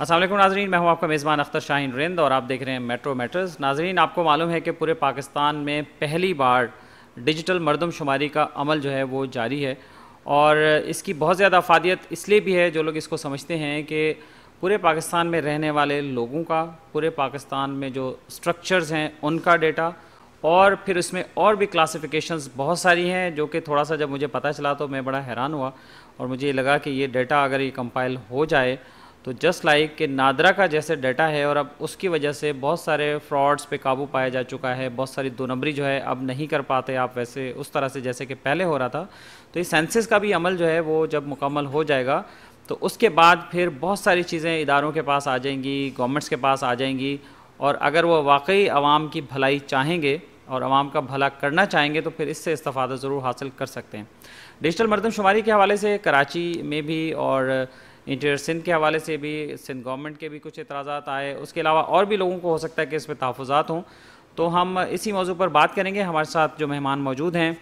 असल नाजरीन मैं हूं आपका मेज़बान अख्तर शाहीन रिंद और आप देख रहे हैं मेट्रो मेटर्स नाजरीन आपको मालूम है कि पूरे पाकिस्तान में पहली बार डिजिटल मरदमशुमारी का अमल जो है वो जारी है और इसकी बहुत ज़्यादा अफादियत इसलिए भी है जो लोग इसको समझते हैं कि पूरे पाकिस्तान में रहने वाले लोगों का पूरे पाकिस्तान में जो स्ट्रक्चर्स हैं उनका डेटा और फिर उसमें और भी क्लासिफिकेशंस बहुत सारी हैं जो कि थोड़ा सा जब मुझे पता चला तो मैं बड़ा हैरान हुआ और मुझे ये लगा कि ये डेटा अगर ये कंपाइल हो जाए तो जस्ट लाइक like कि नादरा का जैसे डाटा है और अब उसकी वजह से बहुत सारे फ्रॉड्स पे काबू पाया जा चुका है बहुत सारी दो नंबरी जो है अब नहीं कर पाते आप वैसे उस तरह से जैसे कि पहले हो रहा था तो इस सेंसिस का भी अमल जो है वो जब मुकम्मल हो जाएगा तो उसके बाद फिर बहुत सारी चीज़ें इदारों के पास आ जाएंगी गवर्नमेंट्स के पास आ जाएंगी और अगर वह वाकई आवाम की भलाई चाहेंगे और आवाम का भला करना चाहेंगे तो फिर इससे इस्ता ज़रूर हासिल कर सकते हैं डिजिटल मरदमशुमारी के हवाले से कराची में भी और इंटीरियर सिंध के हवाले से भी सिंध गवर्नमेंट के भी कुछ एतराज़ात आए उसके अलावा और भी लोगों को हो सकता है कि इसमें तहफ़ात हों तो हम इसी मौजू पर बात करेंगे हमारे साथ जो मेहमान मौजूद हैं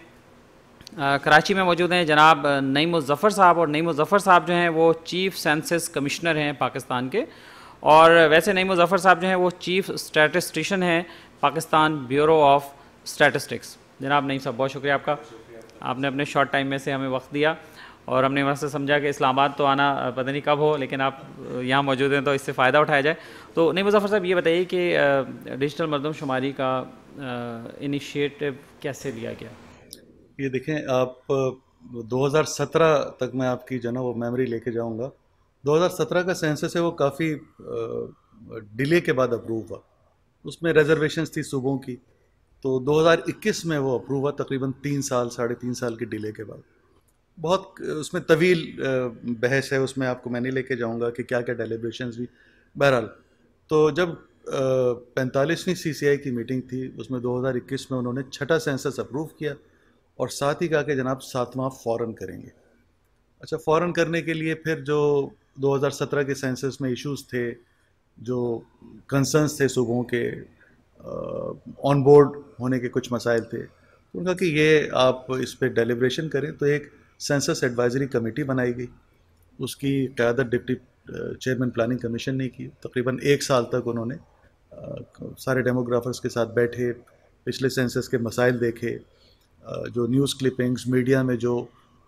कराची में मौजूद हैं जनाब नई मुजफ़र साहब और नई मुजफ़र साहब जो हैं वो चीफ़ सेंसिस कमिश्नर हैं पाकिस्तान के और वैसे नई मुजफ़र साहब जो हैं वो चीफ़ स्टैटिस्टिशन हैं पाकिस्तान ब्यूरो ऑफ स्टैटिस्टिक्स जनाब नईम साहब बहुत शुक्रिया आपका आपने अपने शॉर्ट टाइम में से हमें वक्त दिया और हमने वहाँ से समझा कि इस्लामाबाद तो आना पता नहीं कब हो लेकिन आप यहाँ मौजूद हैं तो इससे फ़ायदा उठाया जाए तो नहीं मुजफ्फ़र साहब ये बताइए कि डिजिटल मरदमशुमारी का इनिशिएटिव कैसे लिया गया ये देखें आप 2017 तक मैं आपकी जो ना वो मेमोरी लेके जाऊँगा 2017 का सेंसस है वो काफ़ी डिले के बाद अप्रूव हुआ उसमें रिजर्वेशंस थी सूबों की तो 2021 में वो अप्रूव हुआ तकरीबन तीन साल साढ़े तीन साल की डिले के बाद बहुत उसमें तवील बहस है उसमें आपको मैं नहीं लेके जाऊंगा कि क्या क्या डेलीब्रेशन भी बहरहाल तो जब पैंतालीसवीं सीसीआई की मीटिंग थी उसमें 2021 में उन्होंने छठा सेंसस अप्रूव किया और साथ ही कहा कि जनाब सातवां फ़ौर करेंगे अच्छा फ़ौर करने के लिए फिर जो 2017 के सेंसस में इश्यूज थे जो कंसर्न्स थे सूबों के ऑन बोर्ड होने के कुछ मसाइल थे तो उनका कि ये आप इस पर डेलीब्रेशन करें तो एक सेंसस एडवाइजरी कमेटी बनाई गई उसकी क्यादत डिप्टी चेयरमैन प्लानिंग कमीशन ने की तकरीबन एक साल तक उन्होंने सारे डेमोग्राफर्स के साथ बैठे पिछले सेंसस के मसाइल देखे जो न्यूज़ क्लिपिंग्स मीडिया में जो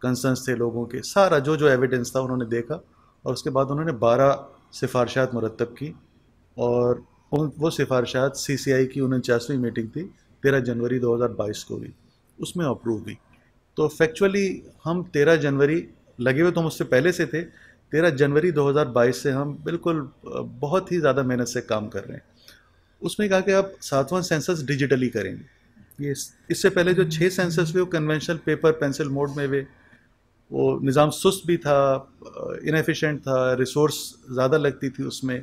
कंसर्न्स थे लोगों के सारा जो जो एविडेंस था उन्होंने देखा और उसके बाद उन्होंने बारह सिफारशात मरतब की और उन वो सिफारशात सी सी आई की उनचासवीं मीटिंग थी तेरह जनवरी दो हज़ार बाईस को हुई उसमें अप्रूव हुई तो फैक्चुअली हम 13 जनवरी लगे हुए तो हम उससे पहले से थे 13 जनवरी 2022 से हम बिल्कुल बहुत ही ज़्यादा मेहनत से काम कर रहे हैं उसमें कहा कि आप सातवां सेंसस डिजिटली करेंगे ये इससे पहले जो छः सेंसस हुए वो कन्वेंशनल पेपर पेंसिल मोड में हुए वो निज़ाम सुस्त भी था इनफिशेंट था रिसोर्स ज़्यादा लगती थी उसमें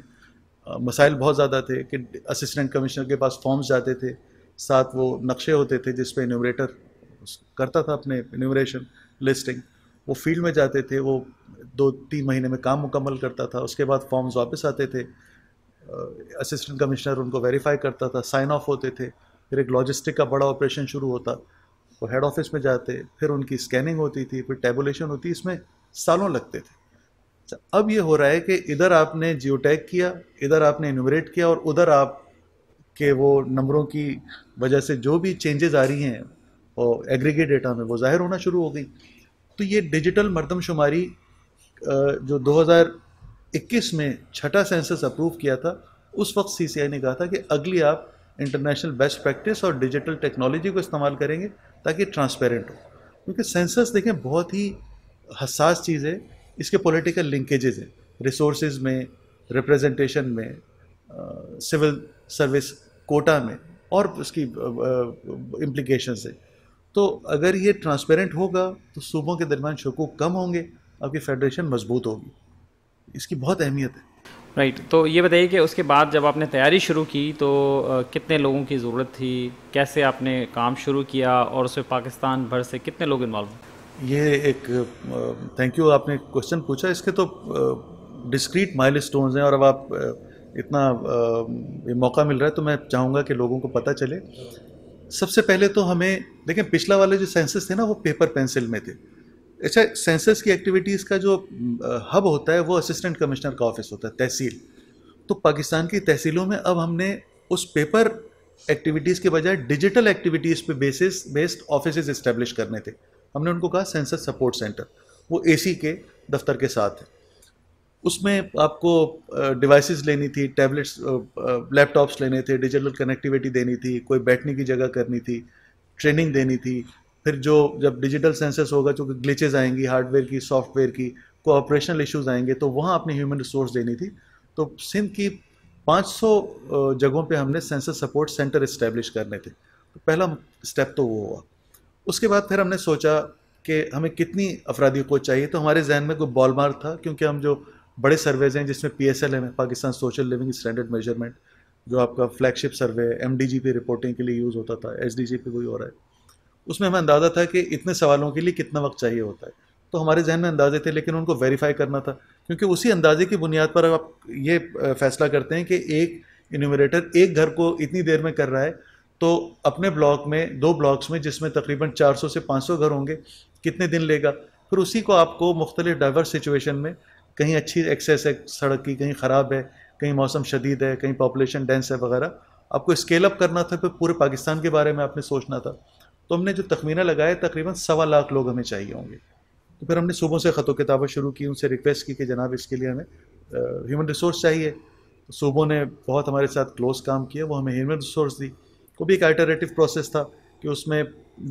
मसाइल बहुत ज़्यादा थे कि असिस्टेंट कमिश्नर के पास फॉर्म्स जाते थे साथ वो नक्शे होते थे जिसपे इनोवेटर करता था अपने इन्यूमरेशन लिस्टिंग वो फील्ड में जाते थे वो दो तीन महीने में काम मुकम्मल करता था उसके बाद फॉर्म्स वापस आते थे असिस्टेंट कमिश्नर उनको वेरीफाई करता था साइन ऑफ होते थे फिर एक लॉजिस्टिक का बड़ा ऑपरेशन शुरू होता वो हेड ऑफिस में जाते फिर उनकी स्कैनिंग होती थी फिर टेबुलेशन होती इसमें सालों लगते थे अच्छा, अब ये हो रहा है कि इधर आपने जियोटैग किया इधर आपने इनोवेट किया और उधर आप के वो नंबरों की वजह से जो भी चेंजेस आ रही हैं और एग्रीगेट डेटा में वो ज़ाहिर होना शुरू हो गई तो ये डिजिटल मरदमशुमारी जो 2021 में छठा सेंसस अप्रूव किया था उस वक्त सी ने कहा था कि अगली आप इंटरनेशनल बेस्ट प्रैक्टिस और डिजिटल टेक्नोलॉजी को इस्तेमाल करेंगे ताकि ट्रांसपेरेंट हो क्योंकि सेंसस देखें बहुत ही हसास चीज़ है इसके पॉलिटिकल लिंकेजेस हैं रिसोर्स में रिप्रेजेंटेशन में सिविल सर्विस कोटा में और उसकी इम्प्लिकेशंस है तो अगर ये ट्रांसपेरेंट होगा तो सूबों के दरमियान शकूक कम होंगे आपकी फेडरेशन मजबूत होगी इसकी बहुत अहमियत है राइट right, तो ये बताइए कि उसके बाद जब आपने तैयारी शुरू की तो कितने लोगों की ज़रूरत थी कैसे आपने काम शुरू किया और उसमें पाकिस्तान भर से कितने लोग इन्वॉल्व ये एक थैंक यू आपने क्वेश्चन पूछा इसके तो डिस्क्रीट माइल स्टोन्स हैं और अब आप इतना ये मौका मिल रहा है तो मैं चाहूँगा कि लोगों को पता चले सबसे पहले तो हमें देखें पिछला वाले जो सेंसस थे ना वो पेपर पेंसिल में थे अच्छा सेंसस की एक्टिविटीज़ का जो हब होता है वो असिस्टेंट कमिश्नर का ऑफिस होता है तहसील तो पाकिस्तान की तहसीलों में अब हमने उस पेपर एक्टिविटीज़ के बजाय डिजिटल एक्टिविटीज़ पे बेसिस बेस्ड ऑफिस इस्टेब्लिश करने थे हमने उनको कहा सेंसस सपोर्ट सेंटर वो ए के दफ्तर के साथ है उसमें आपको डिवाइसेस लेनी थी टैबलेट्स लैपटॉप्स लेने थे डिजिटल कनेक्टिविटी देनी थी कोई बैठने की जगह करनी थी ट्रेनिंग देनी थी फिर जो जब डिजिटल सेंसर्स होगा चूँकि ग्लिचेज आएंगी हार्डवेयर की सॉफ्टवेयर की को ऑपरेशनल इश्यूज आएंगे तो वहाँ अपनी ह्यूमन रिसोर्स देनी थी तो सिंध की 500 जगहों पे हमने सेंसर सपोर्ट सेंटर इस्टेब्लिश करने थे तो पहला स्टेप तो वो हुआ उसके बाद फिर हमने सोचा कि हमें कितनी अफराधी कोच चाहिए तो हमारे जहन में कोई बॉलमार था क्योंकि हम जो बड़े सर्वेज हैं जिसमें पी एस एल है Pakistan social living standard measurement जो आपका फ्लैगशिप सर्वे है एम डी जी पे रिपोर्टिंग के लिए यूज़ होता था एस डी जी पे कोई और है उसमें हमें अंदाज़ा था कि इतने सवालों के लिए कितना वक्त चाहिए होता है तो हमारे जहन में अंदाजे थे लेकिन उनको वेरीफाई करना था क्योंकि उसी अंदाजे की बुनियाद पर आप ये फैसला करते हैं कि एक इन्यूमरेटर एक घर को इतनी देर में कर रहा है तो अपने ब्लॉक में दो ब्लॉक्स में जिसमें तकरीबन 400 से 500 घर होंगे कितने दिन लेगा फिर उसी को आपको मुख्तलिफ डाइवर्स सिचुएशन में कहीं अच्छी एक्सेस है सड़क की कहीं ख़राब है कहीं मौसम शदीद है कहीं पॉपुलेशन डेंस है वगैरह आपको स्केल अप करना था फिर पूरे पाकिस्तान के बारे में आपने सोचना था तो हमने जो तखमीना लगाया तकरीबन सवा लाख लोग हमें चाहिए होंगे तो फिर हमने सूबों से ख़तों किताबें शुरू की उनसे रिक्वेस्ट की कि जनाब इसके लिए हमें ह्यूमन रिसोर्स चाहिए तो सूबों ने बहुत हमारे साथ क्लोज काम किया वो हमें ह्यूमन रिसोर्स दी वो भी एक अल्टरनेटिव प्रोसेस था कि उसमें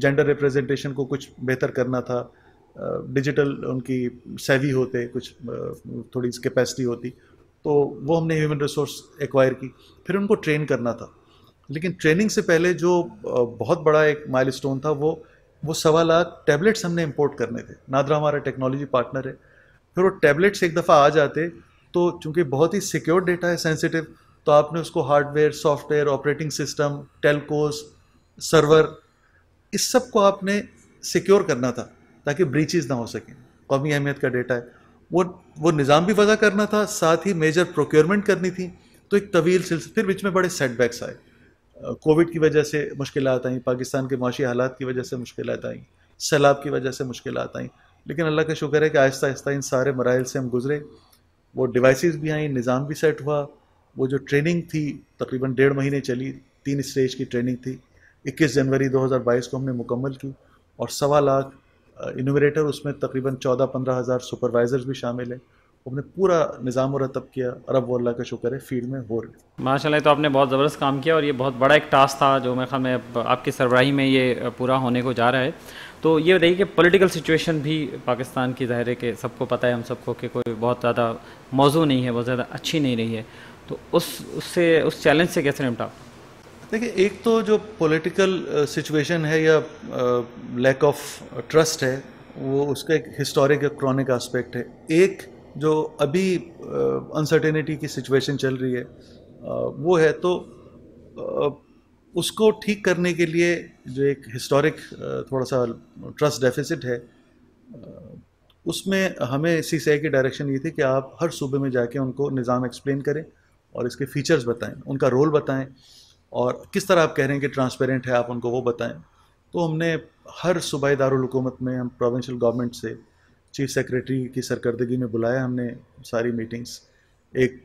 जेंडर रिप्रेजेंटेशन को कुछ बेहतर करना था डिजिटल उनकी सेवी होते कुछ थोड़ी कैपेसिटी होती तो वो हमने ह्यूमन रिसोर्स एक्वायर की फिर उनको ट्रेन करना था लेकिन ट्रेनिंग से पहले जो बहुत बड़ा एक माइल था वो वो सवा लाख टैबलेट्स हमने इम्पोर्ट करने थे नादरा हमारा टेक्नोलॉजी पार्टनर है फिर वो टैबलेट्स एक दफ़ा आ जाते तो चूँकि बहुत ही सिक्योर डेटा है सेंसिटिव तो आपने उसको hardware software operating system telcos server इस सब को आपने सिक्योर करना था ताकि ब्रीचेज ना हो सकें कौमी अहमियत का डेटा है वो वो निज़ाम भी वजह करना था साथ ही मेजर प्रोक्योरमेंट करनी थी तो एक तवील सिलसिला फिर बीच में बड़े सेटबैक्स आए कोविड की वजह से मुश्किल आई पाकिस्तान के माशी हालात की वजह से मुश्किल आई सैलाब की वजह से मुश्किल आई लेकिन अल्लाह का शुक्र है कि आहिस्ता आहिस्ता इन सारे मराइल से हम गुजरे वो डिवाइसेस भी आई निज़ाम भी सेट हुआ वो जो ट्रेनिंग थी तकरीबन डेढ़ महीने चली तीन स्टेज की ट्रेनिंग थी 21 जनवरी 2022 को हमने मुकम्मल की और सवा लाख इनोवेटर उसमें तकरीबन चौदह पंद्रह हज़ार सुपरवाइज़र्स भी शामिल हैं उन्होंने पूरा निज़ाम और रतब किया और अब का शुक्र है फील्ड में हो रहे माशाल्लाह तो आपने बहुत ज़बरदस्त काम किया और ये बहुत बड़ा एक टास्क था जो मेरे ख्याल में आपकी सरबराही में ये पूरा होने को जा रहा है तो ये बताइए कि पॉलिटिकल सिचुएशन भी पाकिस्तान की ज़ाहिर है कि सबको पता है हम सबको कि कोई बहुत ज़्यादा मौजू नहीं है बहुत ज़्यादा अच्छी नहीं रही है तो उस उससे उस चैलेंज से कैसे निपटा देखिए एक तो जो पॉलिटिकल सिचुएशन uh, है या लैक ऑफ ट्रस्ट है वो उसका एक हिस्टोरिक क्रॉनिक एस्पेक्ट है एक जो अभी अनसर्टेनिटी uh, की सिचुएशन चल रही है uh, वो है तो उसको ठीक करने के लिए जो एक हिस्टोरिक थोड़ा सा ट्रस्ट डेफिसिट है उसमें हमें सी की डायरेक्शन ये थी कि आप हर सूबे में जाके उनको निज़ाम एक्सप्लेन करें और इसके फीचर्स बताएं उनका रोल बताएं और किस तरह आप कह रहे हैं कि ट्रांसपेरेंट है आप उनको वो बताएं तो हमने हर सूबाई दारकूमत में हम प्रोविंशियल गवर्नमेंट से चीफ सेक्रेटरी की सरकर्दगी में बुलाया हमने सारी मीटिंग्स एक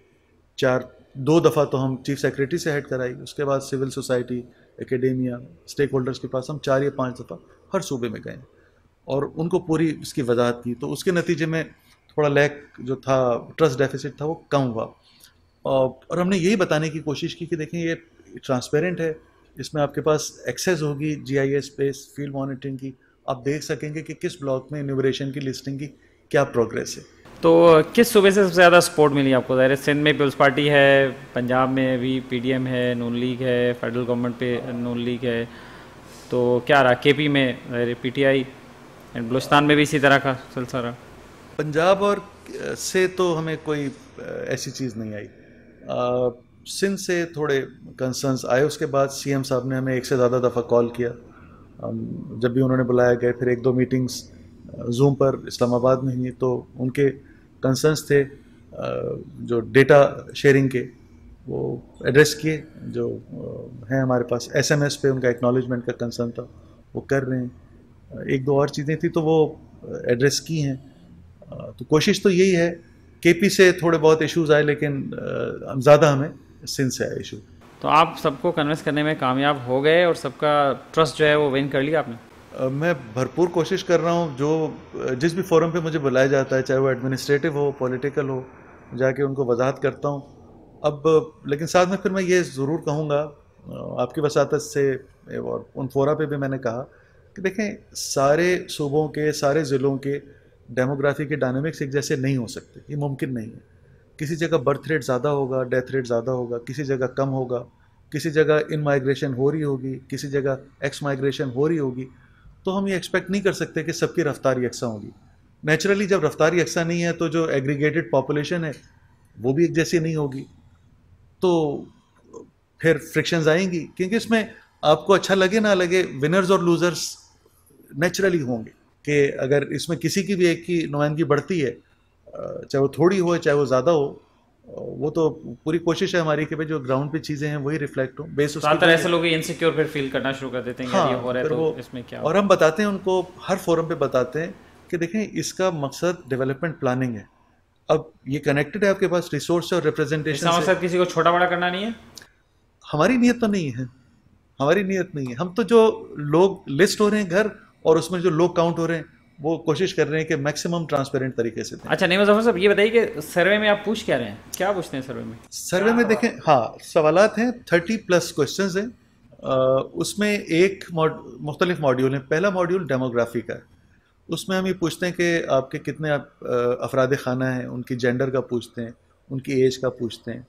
चार दो दफ़ा तो हम चीफ सेक्रेटरी से हेड कराई उसके बाद civil society academia stakeholders के पास हम चार या पाँच दफ़ा हर सूबे में गए और उनको पूरी इसकी वजाहत की तो उसके नतीजे में थोड़ा लैक जो था ट्रस्ट डेफिसिट था वो कम हुआ और हमने यही बताने की कोशिश की कि देखें ये ट्रांसपेरेंट है इसमें आपके पास एक्सेस होगी G I S pace field monitoring की आप देख सकेंगे कि किस ब्लॉक में इनोवेशन की लिस्टिंग की क्या प्रोग्रेस है तो किस सूबे से सबसे ज़्यादा सपोर्ट मिली आपको ज़ाहिर सिंध में पीपल्स पार्टी है पंजाब में अभी पीडीएम है नून लीग है फेडरल गवर्नमेंट पे नून लीग है तो क्या रहा के पी में P T I and Balochistan में भी इसी तरह का सिलसिला रहा पंजाब और से तो हमें कोई ऐसी चीज़ नहीं आई सिंध से थोड़े कंसर्न्स आए उसके बाद सीएम साहब ने हमें एक से ज़्यादा दफ़ा कॉल किया जब भी उन्होंने बुलाया गए फिर एक दो मीटिंग्स जूम पर इस्लामाबाद में हुई तो उनके कंसर्न्स थे जो डेटा शेयरिंग के वो एड्रेस किए जो हैं हमारे पास एसएमएस पे उनका एक्नॉलेजमेंट का कंसर्न था वो कर रहे हैं एक दो और चीज़ें थी तो वो एड्रेस की हैं तो कोशिश तो यही है केपी से थोड़े बहुत इश्यूज आए लेकिन ज़्यादा हमें सिंस है इशू तो आप सबको कन्विंस करने में कामयाब हो गए और सबका ट्रस्ट जो है वो विन कर लिया आपने मैं भरपूर कोशिश कर रहा हूँ जो जिस भी फोरम पे मुझे बुलाया जाता है चाहे वो एडमिनिस्ट्रेटिव हो पॉलिटिकल हो जाके उनको वजाहत करता हूँ अब लेकिन साथ में फिर मैं ये ज़रूर कहूँगा आपकी वसात से और उन फोरा पे भी मैंने कहा कि देखें सारे सूबों के सारे ज़िलों के डेमोग्राफी के डायनेमिक्स एक जैसे नहीं हो सकते ये मुमकिन नहीं है किसी जगह बर्थ रेट ज़्यादा होगा डेथ रेट ज़्यादा होगा किसी जगह कम होगा किसी जगह इन माइग्रेशन हो रही होगी किसी जगह एक्स माइग्रेशन हो रही होगी तो हम ये एक्सपेक्ट नहीं कर सकते कि सबकी रफ्तार यकसा होगी नेचुरली जब रफ्तार यकसा नहीं है तो जो एग्रीगेटेड पॉपुलेशन है वो भी एक जैसी नहीं होगी तो फिर फ्रिक्शन आएंगी क्योंकि इसमें आपको अच्छा लगे ना लगे विनर्स और लूज़र्स नेचुरली होंगे कि अगर इसमें किसी की भी एक की नुमाइंदगी बढ़ती है चाहे वो थोड़ी हो चाहे वो ज़्यादा हो वो तो पूरी कोशिश है हमारी कि भाई जो ग्राउंड पे चीज़ें हैं वही रिफ्लेक्ट हो बेस ऐसे लोग इनसिक्योर फिर फील करना शुरू कर देते हैं हाँ, ये हो रहा है तो इसमें क्या और हम बताते हैं उनको हर फोरम पे बताते हैं कि देखें इसका मकसद डेवलपमेंट प्लानिंग है अब ये कनेक्टेड है आपके पास रिसोर्स और रिप्रेजेंटेशन मकसद किसी को छोटा बड़ा करना नहीं है हमारी नीयत तो नहीं है हमारी नीयत नहीं है हम तो जो लोग लिस्ट हो रहे हैं घर और उसमें जो लोग काउंट हो रहे हैं वो कोशिश कर रहे हैं कि मैक्सिमम ट्रांसपेरेंट तरीके से दें अच्छा नहीं साहब ये बताइए कि सर्वे में आप पूछ क्या रहे हैं क्या पूछते हैं सर्वे में सर्वे में देखें हाँ सवाल हैं थर्टी प्लस क्वेश्चन हैं उसमें एक मुख्तलिफ मॉड्यूल है पहला मॉड्यूल डेमोग्राफी का है उसमें हम ये पूछते हैं कि आपके कितने अफराद खाना हैं उनकी जेंडर का पूछते हैं उनकी एज का पूछते हैं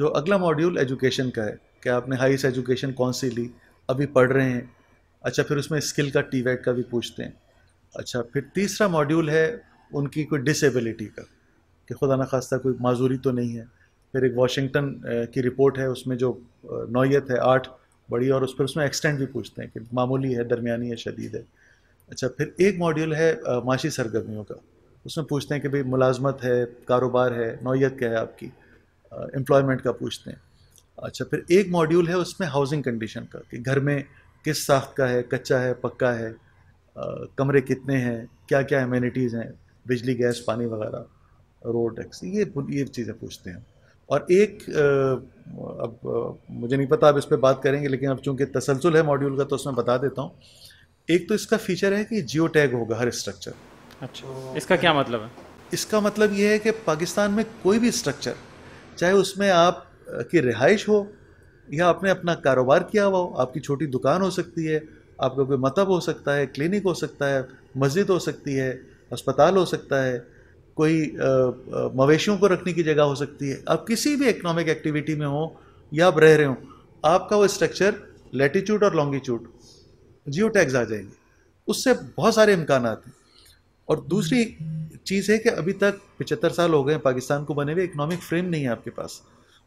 जो अगला मॉड्यूल एजुकेशन का है कि आपने हाईस्ट एजुकेशन कौन सी ली अभी पढ़ रहे हैं अच्छा फिर उसमें स्किल का टी का भी पूछते हैं अच्छा फिर तीसरा मॉड्यूल है उनकी कोई डिसेबिलिटी का कि खुदा न खास्ता कोई माजूरी तो नहीं है फिर एक वाशिंगटन की रिपोर्ट है उसमें जो नौीयत है आठ बड़ी और उस पर उसमें एक्सटेंड भी पूछते हैं कि मामूली है दरमियानी है शदीद है अच्छा फिर एक मॉड्यूल है माशी सरगर्मियों का उसमें पूछते हैं कि भाई मुलाजमत है कारोबार है नौीयत क्या है आपकी एम्प्लॉयमेंट का पूछते हैं अच्छा फिर एक मॉड्यूल है उसमें हाउसिंग कंडीशन का कि घर में किस साख का है कच्चा है पक्का है कमरे कितने हैं क्या क्या एमिनिटीज़ हैं बिजली गैस पानी वगैरह रोड टैक्स ये ये चीज़ें पूछते हैं और एक अब मुझे नहीं पता अब इस पर बात करेंगे लेकिन अब चूंकि तसलसल है मॉड्यूल का तो उसमें बता देता हूँ एक तो इसका फीचर है कि जियो टैग होगा हर स्ट्रक्चर अच्छा इसका क्या मतलब है इसका मतलब ये है कि पाकिस्तान में कोई भी स्ट्रक्चर चाहे उसमें आप की रिहाइश हो या आपने अपना कारोबार किया हुआ हो आपकी छोटी दुकान हो सकती है आपका कोई मतब हो सकता है क्लिनिक हो सकता है मस्जिद हो सकती है अस्पताल हो सकता है कोई मवेशियों को रखने की जगह हो सकती है आप किसी भी इकोनॉमिक एक्टिविटी में हो या आप रह रहे हो आपका वो स्ट्रक्चर लेटीट्यूड और लॉन्गीट्यूड जियो टैक्स आ जाएंगे उससे बहुत सारे इम्कान हैं और दूसरी चीज़ है कि अभी तक पिचहत्तर साल हो गए पाकिस्तान को बने हुए इकोनॉमिक फ्रेम नहीं है आपके पास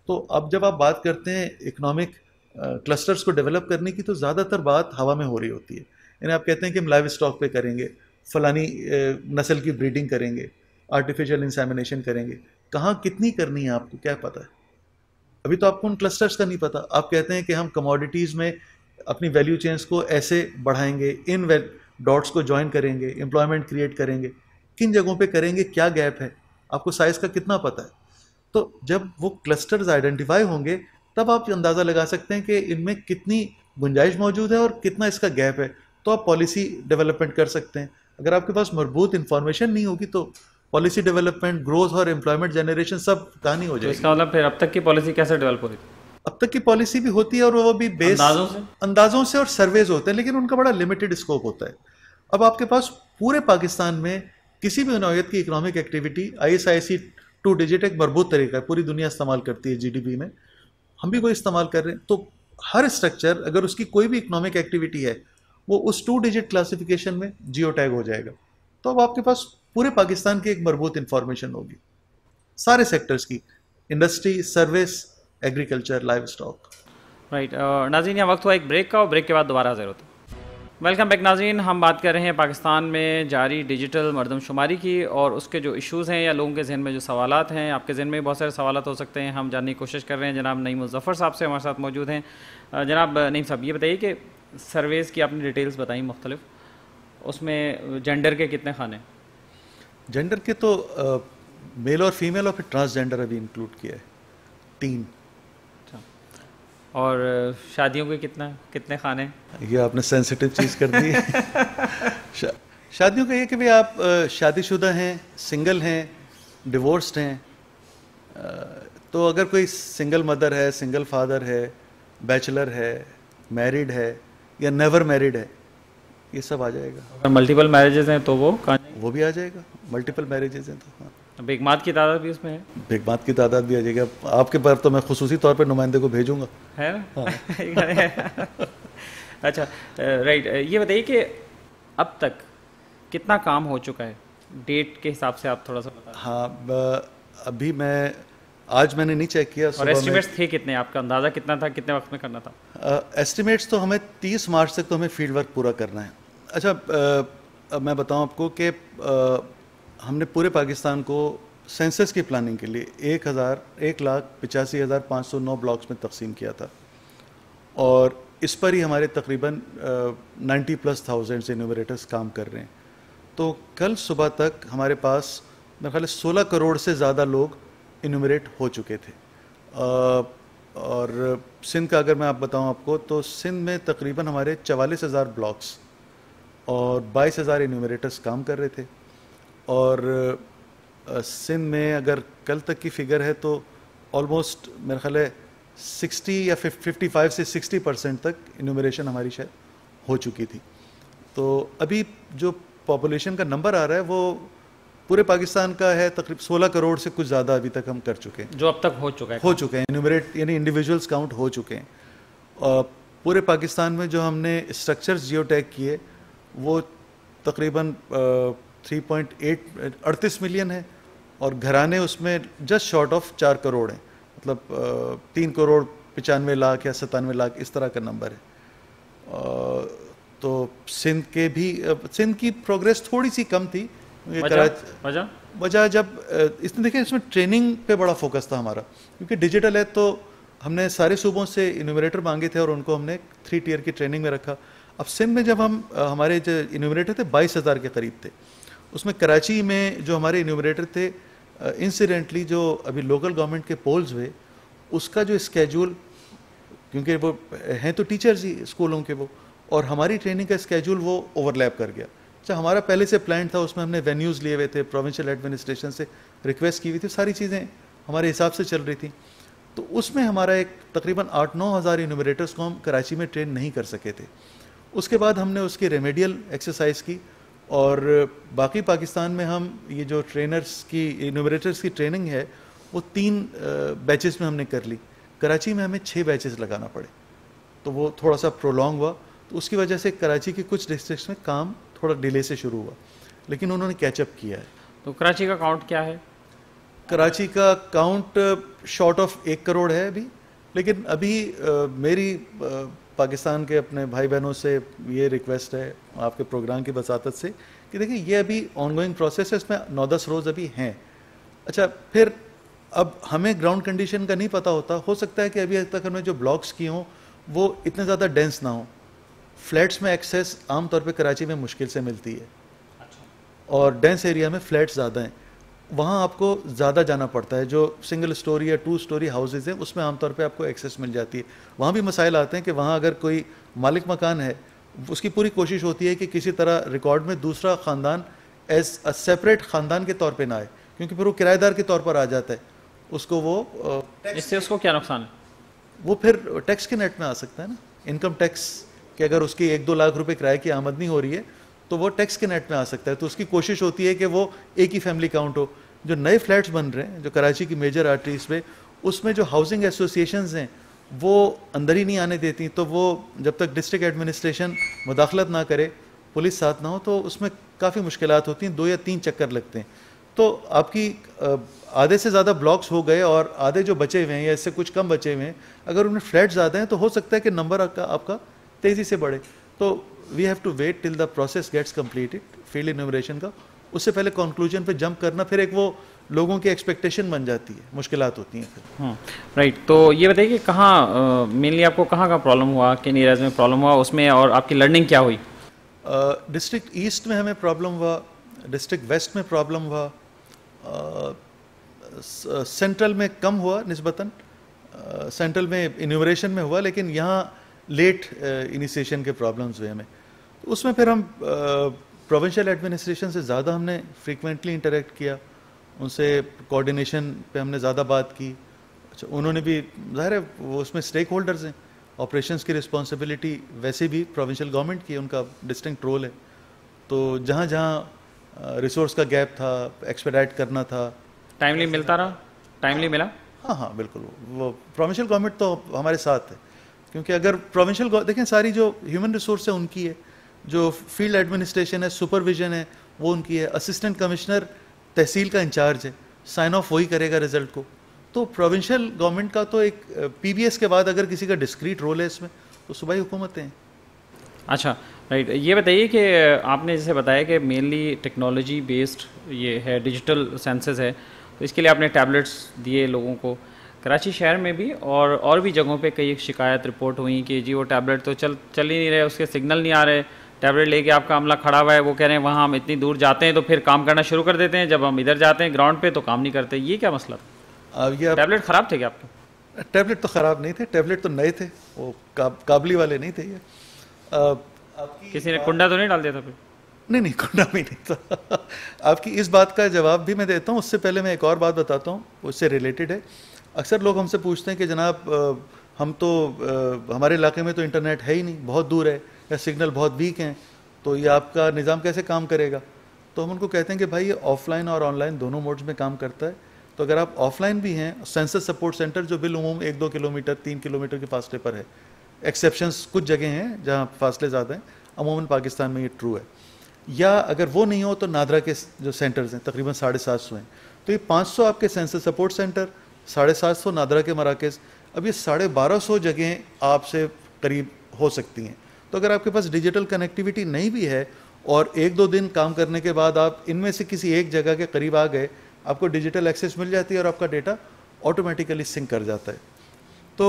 तो अब जब आप बात करते हैं इकोनॉमिक क्लस्टर्स को डेवलप करने की तो ज़्यादातर बात हवा में हो रही होती है यानी आप कहते हैं कि हम लाइव स्टॉक पे करेंगे फलानी नस्ल की ब्रीडिंग करेंगे आर्टिफिशियल इंसेमिनेशन करेंगे कहाँ कितनी करनी है आपको क्या पता है अभी तो आपको उन क्लस्टर्स का नहीं पता आप कहते हैं कि हम कमोडिटीज़ में अपनी वैल्यू चेन्स को ऐसे बढ़ाएंगे इन डॉट्स को ज्वाइन करेंगे एम्प्लॉयमेंट क्रिएट करेंगे किन जगहों पे करेंगे क्या गैप है आपको साइज़ का कितना पता है तो जब वो क्लस्टर्स आइडेंटिफाई होंगे तब आप अंदाज़ा लगा सकते हैं कि इनमें कितनी गुंजाइश मौजूद है और कितना इसका गैप है तो आप पॉलिसी डेवलपमेंट कर सकते हैं अगर आपके पास मरबूत इन्फॉर्मेशन नहीं होगी तो पॉलिसी डेवलपमेंट ग्रोथ और एम्प्लॉयमेंट जनरेशन सब कहानी हो तो जाएगी तो इसका मतलब फिर अब तक की पॉलिसी कैसे डेवलप हो रही थी अब तक की पॉलिसी भी होती है और वो भी बेस अंदाजों से अंदाजों से और सर्वेज होते हैं लेकिन उनका बड़ा लिमिटेड स्कोप होता है अब आपके पास पूरे पाकिस्तान में किसी भी नौत की economic activity I S I C two digit एक मरबूत तरीका है पूरी दुनिया इस्तेमाल करती है जी डी पी में हम भी कोई इस्तेमाल कर रहे हैं तो हर स्ट्रक्चर अगर उसकी कोई भी इकोनॉमिक एक्टिविटी है वो उस टू डिजिट क्लासिफिकेशन में जियो टैग हो जाएगा तो अब आपके पास पूरे पाकिस्तान की एक मरबूत इंफॉर्मेशन होगी सारे सेक्टर्स की industry service agriculture livestock right नाजीन यहाँ वक्त हुआ एक ब्रेक का और ब्रेक के बाद दोबारा हाजिर होता वेलकम बैक नाजीन हम बात कर रहे हैं पाकिस्तान में जारी डिजिटल मरदमशुमारी की और उसके जो इश्यूज़ हैं या लोगों के जहन में जो सवाल हैं आपके जहन में बहुत सारे सवाल हो सकते हैं हम जानने की कोशिश कर रहे हैं जनाब नईम मुजफ़र साहब से हमारे साथ मौजूद हैं जनाब नईम साहब ये बताइए कि सर्वेस की आपने डिटेल्स बताई मुख्तलिफ उसमें जेंडर के कितने खाने जेंडर के तो आ, मेल और फीमेल और फिर ट्रांसजेंडर अभी इंक्लूड किया है तीन और शादियों के कितना कितने खाने ये आपने सेंसिटिव चीज़ कर दी शा, शादियों का ये कि भाई आप शादीशुदा हैं सिंगल हैं डिवोर्स्ड हैं तो अगर कोई सिंगल मदर है सिंगल फादर है बैचलर है मैरिड है या नेवर मैरिड है ये सब आ जाएगा अगर मल्टीपल मैरिजेज हैं तो वो वो भी आ जाएगा मल्टीपल मैरिजेज हैं तो हाँ बेगमात की तादाद भी उसमें है बेगमात की तादाद भी आ जाएगी आपके पर तो मैं खसूसी तौर पर नुमाइंदे को भेजूंगा है हाँ। अच्छा राइट ये बताइए कि अब तक कितना काम हो चुका है डेट के हिसाब से आप थोड़ा सा बता हाँ अभी मैं आज मैंने नहीं चेक किया और एस्टिमेट्स थे कितने आपका अंदाज़ा कितना था कितने वक्त में करना था एस्टिमेट्स तो हमें 30 मार्च तक तो हमें फील्ड वर्क पूरा करना है अच्छा आ, मैं बताऊं आपको कि हमने पूरे पाकिस्तान को सेंसस की प्लानिंग के लिए एक हज़ार एक लाख पचासी हज़ार पाँच सौ नौ ब्लॉक्स में तकसीम किया था और इस पर ही हमारे तकरीबन नाइन्टी प्लस थाउजेंड्स इनोवेटर्स काम कर रहे हैं तो कल सुबह तक हमारे पास मेरे ख्याल सोलह करोड़ से ज़्यादा लोग इनोवेट हो चुके थे आ, और सिंध का अगर मैं आप बताऊं आपको तो सिंध में तकरीबन हमारे चवालीस हज़ार ब्लॉक्स और बाईस हज़ार इन्यूमरेटर्स काम कर रहे थे और सिंध में अगर कल तक की फिगर है तो ऑलमोस्ट मेरा ख्याल है सिक्सटी या फिफ्टी फाइव से सिक्सटी परसेंट तक इन्यूमरेशन हमारी शायद हो चुकी थी तो अभी जो पॉपुलेशन का नंबर आ रहा है वो पूरे पाकिस्तान का है तकरीब 16 करोड़ से कुछ ज़्यादा अभी तक हम कर चुके हैं जो अब तक हो चुका है हो चुके हैं इन्यूमरेट यानी इंडिविजुअल्स काउंट हो चुके हैं और पूरे पाकिस्तान में जो हमने स्ट्रक्चर्स जियो टैग किए वो तकरीबन 3.8 अड़तीस मिलियन है और घराने उसमें जस्ट शॉर्ट ऑफ चार करोड़ हैं मतलब तीन करोड़ पचानवे लाख या सतानवे लाख इस तरह का नंबर है तो सिंध के भी सिंध की प्रोग्रेस थोड़ी सी कम थी वजह जब इसने देखें इसमें ट्रेनिंग पे बड़ा फोकस था हमारा क्योंकि डिजिटल है तो हमने सारे सूबों से इन्यूमरेटर मांगे थे और उनको हमने थ्री टीयर की ट्रेनिंग में रखा अब सिंध में जब हम हमारे जो इन्यूमरेटर थे बाईस हज़ार के करीब थे उसमें कराची में जो हमारे इन्यूमरेटर थे इंसिडेंटली जो अभी लोकल गवर्नमेंट के पोल्स हुए उसका जो स्केजूल क्योंकि वो हैं तो टीचर्स ही स्कूलों के वो और हमारी ट्रेनिंग का स्केजूल वो ओवरलैप कर गया अच्छा हमारा पहले से प्लान था उसमें हमने वेन्यूज़ लिए हुए थे प्रोविंशियल एडमिनिस्ट्रेशन से रिक्वेस्ट की हुई थी सारी चीज़ें हमारे हिसाब से चल रही थी तो उसमें हमारा एक तकरीबन आठ नौ हज़ार इनोवेटर्स को हम कराची में ट्रेन नहीं कर सके थे उसके बाद हमने उसकी रेमेडियल एक्सरसाइज की और बाकी पाकिस्तान में हम ये जो ट्रेनर्स की इनोवेटर्स की ट्रेनिंग है वो तीन बैचेस में हमने कर ली कराची में हमें छः बैचेस लगाना पड़े तो वो थोड़ा सा प्रोलॉन्ग हुआ तो उसकी वजह से कराची के कुछ डिस्ट्रिक्ट में काम थोड़ा डिले से शुरू हुआ लेकिन उन्होंने कैचअप किया है तो कराची का काउंट क्या है कराची का काउंट शॉर्ट ऑफ एक करोड़ है अभी लेकिन अभी आ, मेरी आ, पाकिस्तान के अपने भाई बहनों से ये रिक्वेस्ट है आपके प्रोग्राम की बसात से कि देखिए ये अभी ऑनगोइंग प्रोसेस है इसमें नौ दस रोज़ अभी हैं अच्छा फिर अब हमें ग्राउंड कंडीशन का नहीं पता होता हो सकता है कि अभी तक हमने जो ब्लॉक्स किए हों वो इतने ज़्यादा डेंस ना हो फ्लैट्स में एक्सेस आमतौर पर कराची में मुश्किल से मिलती है अच्छा। और डेंस एरिया में फ्लैट्स ज़्यादा हैं वहाँ आपको ज़्यादा जाना पड़ता है जो सिंगल स्टोरी या टू स्टोरी हाउसेज़ हैं उसमें आमतौर पर आपको एक्सेस मिल जाती है वहाँ भी मसाइल आते हैं कि वहाँ अगर कोई मालिक मकान है उसकी पूरी कोशिश होती है कि किसी तरह रिकॉर्ड में दूसरा ख़ानदान एज अ सेपरेट ख़ानदान के तौर पर ना आए क्योंकि फिर वो किराएदार के तौर पर आ जाता है उसको वो इससे उसको क्या नुकसान है वो फिर टैक्स के नेट में आ सकता है ना इनकम टैक्स कि अगर उसकी एक दो लाख रुपए किराए की आमदनी हो रही है तो वो टैक्स के नेट में आ सकता है तो उसकी कोशिश होती है कि वो एक ही फैमिली काउंट हो जो नए फ्लैट्स बन रहे हैं जो कराची की मेजर आर्टरीज पे उसमें जो हाउसिंग एसोसिएशन हैं वो अंदर ही नहीं आने देती तो वो जब तक डिस्ट्रिक्ट एडमिनिस्ट्रेशन मुदाखलत ना करे पुलिस साथ ना हो तो उसमें काफ़ी मुश्किल होती हैं दो या तीन चक्कर लगते हैं तो आपकी आधे से ज़्यादा ब्लॉक्स हो गए और आधे जो बचे हुए हैं या इससे कुछ कम बचे हुए हैं अगर उनमें फ्लैट ज़्यादा हैं तो हो सकता है कि नंबर आपका आपका तेज़ी से बढ़े तो we have to wait till the process gets completed field enumeration का उससे पहले कंक्लूजन पे जंप करना फिर एक वो लोगों की एक्सपेक्टेशन बन जाती है मुश्किल होती हैं फिर राइट हाँ, तो ये बताइए कि कहाँ मेनली आपको कहाँ का प्रॉब्लम हुआ किन एरियाज में प्रॉब्लम हुआ उसमें और आपकी लर्निंग क्या हुई डिस्ट्रिक्ट uh, ईस्ट में हमें प्रॉब्लम हुआ डिस्ट्रिक्ट वेस्ट में प्रॉब्लम हुआ सेंट्रल uh, में कम हुआ नस्बता सेंट्रल uh, में इन्यूमरेशन में हुआ लेकिन यहाँ लेट इनिशिएशन के प्रॉब्लम्स हुए हमें तो उसमें फिर हम प्रोविंशियल एडमिनिस्ट्रेशन से ज़्यादा हमने फ्रिक्वेंटली इंटरेक्ट किया उनसे कोऑर्डिनेशन पे हमने ज़्यादा बात की अच्छा उन्होंने भी ज़ाहिर है वो उसमें स्टेक होल्डर्स हैं ऑपरेशन की रिस्पॉन्सिबिलिटी वैसे भी प्रोविंशियल गवर्नमेंट की उनका डिस्टिंक्ट रोल है तो जहाँ जहाँ रिसोर्स का गैप था एक्सपेडाइट करना था टाइमली मिलता रहा टाइमली मिला हाँ हाँ बिल्कुल वो प्रोविंशियल गवर्नमेंट तो हमारे साथ है क्योंकि अगर प्रोविंशियल देखें सारी जो ह्यूमन रिसोर्स है उनकी है जो फील्ड एडमिनिस्ट्रेशन है सुपरविजन है वो उनकी है असिस्टेंट कमिश्नर तहसील का इंचार्ज है साइन ऑफ वही करेगा रिजल्ट को तो प्रोविंशियल गवर्नमेंट का तो एक पी के बाद अगर किसी का डिस्क्रीट रोल है इसमें तो सूबाई हुकूमतें हैं अच्छा राइट ये बताइए कि आपने जैसे बताया कि मेनली टेक्नोलॉजी बेस्ड ये है डिजिटल सेंसेस है तो इसके लिए आपने टैबलेट्स दिए लोगों को कराची शहर में भी और और भी जगहों पे कई शिकायत रिपोर्ट हुई कि जी वो टैबलेट तो चल चल ही नहीं रहे उसके सिग्नल नहीं आ रहे टैबलेट लेके आपका अमला खड़ा हुआ है वो कह रहे हैं वहाँ हम इतनी दूर जाते हैं तो फिर काम करना शुरू कर देते हैं जब हम इधर जाते हैं ग्राउंड पे तो काम नहीं करते ये क्या मसला था टैबलेट ख़राब थे क्या आपके टैबलेट तो ख़राब नहीं थे टैबलेट तो नए थे वो काबली वाले नहीं थे ये किसी ने कुंडा तो नहीं डाल दिया था फिर नहीं नहीं कुंडा भी नहीं था आपकी इस बात का जवाब भी मैं देता हूँ उससे पहले मैं एक और बात बताता हूँ उससे रिलेटेड है अक्सर लोग हमसे पूछते हैं कि जनाब हम तो हमारे इलाके में तो इंटरनेट है ही नहीं बहुत दूर है या सिग्नल बहुत वीक हैं तो ये आपका निज़ाम कैसे काम करेगा तो हम उनको कहते हैं कि भाई ये ऑफलाइन और ऑनलाइन दोनों मोड्स में काम करता है तो अगर आप ऑफलाइन भी हैं सेंसर सपोर्ट सेंटर जो उमूम एक दो किलोमीटर तीन किलोमीटर के फासले पर है एक्सेप्शन कुछ जगह हैं जहाँ फासले ज़्यादा हैं अमूमन पाकिस्तान में ये ट्रू है या अगर वो नहीं हो तो नादरा के जो सेंटर्स हैं तकरीबन साढ़े सात सौ हैं तो ये पाँच सौ आपके सेंसर सपोर्ट सेंटर साढ़े सात सौ नादरा के मराकज़ अब ये साढ़े बारह सौ जगहें आपसे करीब हो सकती हैं तो अगर आपके पास डिजिटल कनेक्टिविटी नहीं भी है और एक दो दिन काम करने के बाद आप इनमें से किसी एक जगह के करीब आ गए आपको डिजिटल एक्सेस मिल जाती है और आपका डेटा ऑटोमेटिकली सिंक कर जाता है तो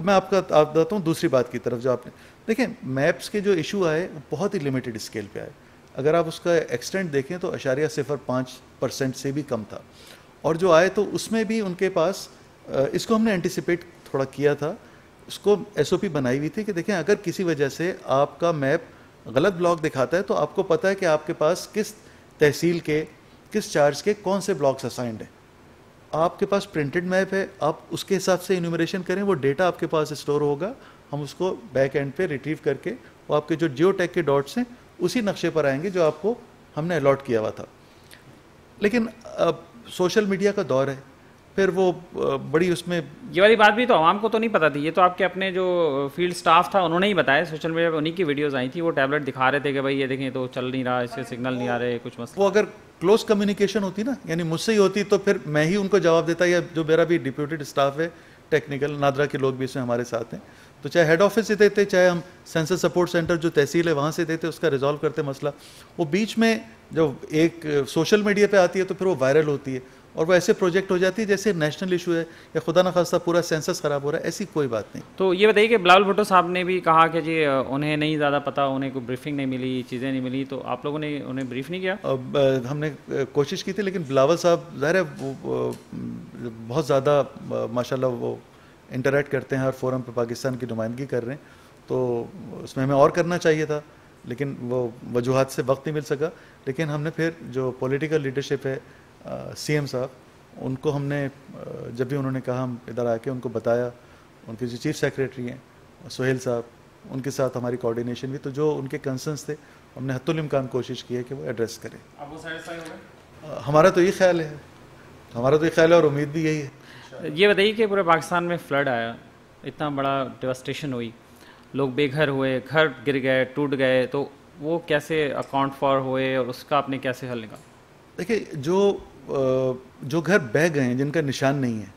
मैं आपका आप बताता हूँ दूसरी बात की तरफ जो आपने देखें मैप्स के जो इशू आए बहुत ही लिमिटेड स्केल पे आए अगर आप उसका एक्सटेंट देखें तो अशारिया सिफर पाँच परसेंट से भी कम था और जो आए तो उसमें भी उनके पास इसको हमने एंटिसिपेट थोड़ा किया था उसको एसओपी बनाई हुई थी कि देखें अगर किसी वजह से आपका मैप गलत ब्लॉक दिखाता है तो आपको पता है कि आपके पास किस तहसील के किस चार्ज के कौन से ब्लॉक्स असाइंड हैं आपके पास प्रिंटेड मैप है आप उसके हिसाब से इन्यूमरेशन करें वो डेटा आपके पास स्टोर होगा हम उसको बैक एंड पे रिट्रीव करके और आपके जो जियो के डॉट्स हैं उसी नक्शे पर आएंगे जो आपको हमने अलॉट किया हुआ था लेकिन अब सोशल मीडिया का दौर है फिर वो बड़ी उसमें ये वाली बात भी तो आवाम को तो नहीं पता थी ये तो आपके अपने जो फील्ड स्टाफ था उन्होंने ही बताया सोशल मीडिया पर उन्हीं की वीडियोज आई थी वो टैबलेट दिखा रहे थे कि भाई ये देखें तो चल नहीं रहा इससे सिग्नल नहीं आ रहे कुछ मसला वो अगर क्लोज कम्युनिकेशन होती ना यानी मुझसे ही होती तो फिर मैं ही उनको जवाब देता या जो मेरा भी डिप्यूटेड स्टाफ है टेक्निकल नादरा के लोग भी इसमें हमारे साथ हैं तो चाहे हेड ऑफिस से देते चाहे हम सेंसर सपोर्ट सेंटर जो तहसील है वहाँ से देते उसका रिजॉल्व करते मसला वो बीच में जब एक सोशल मीडिया पे आती है तो फिर वो वायरल होती है और वो ऐसे प्रोजेक्ट हो जाती है जैसे नेशनल इशू है या खुदा ना खास्ता पूरा सेंसस ख़राब हो रहा है ऐसी कोई बात नहीं तो ये बताइए कि बिलावल भुट्टो साहब ने भी कहा कि जी उन्हें नहीं ज़्यादा पता उन्हें कोई ब्रीफिंग नहीं मिली चीज़ें नहीं मिली तो आप लोगों ने उन्हें ब्रीफ नहीं किया अब, हमने कोशिश की थी लेकिन बिलावल साहब ज़ाहिर है वो बहुत ज़्यादा माशा वो इंटरेक्ट करते हैं हर फोरम पर पाकिस्तान की नुमाइंदगी कर रहे हैं तो उसमें हमें और करना चाहिए था लेकिन वो वजूहत से वक्त नहीं मिल सका लेकिन हमने फिर जो पॉलिटिकल लीडरशिप है सी एम साहब उनको हमने जब भी उन्होंने कहा हम इधर आके उनको बताया उनके जो चीफ सेक्रेटरी हैं सोहेल साहब उनके साथ हमारी कोऑर्डिनेशन भी तो जो उनके कंसर्न्स थे हमने हतुलमकान कोशिश की है कि वो एड्रेस करें आप वो सारे हमारा तो ये ख्याल है हमारा तो ये ख्याल है और उम्मीद भी यही है ये बताइए कि पूरे पाकिस्तान में फ्लड आया इतना बड़ा डिवास्टेशन हुई लोग बेघर हुए घर गिर गए टूट गए तो वो कैसे अकाउंट फॉर हुए और उसका आपने कैसे हल निकाला देखिए जो जो घर बह गए हैं जिनका निशान नहीं है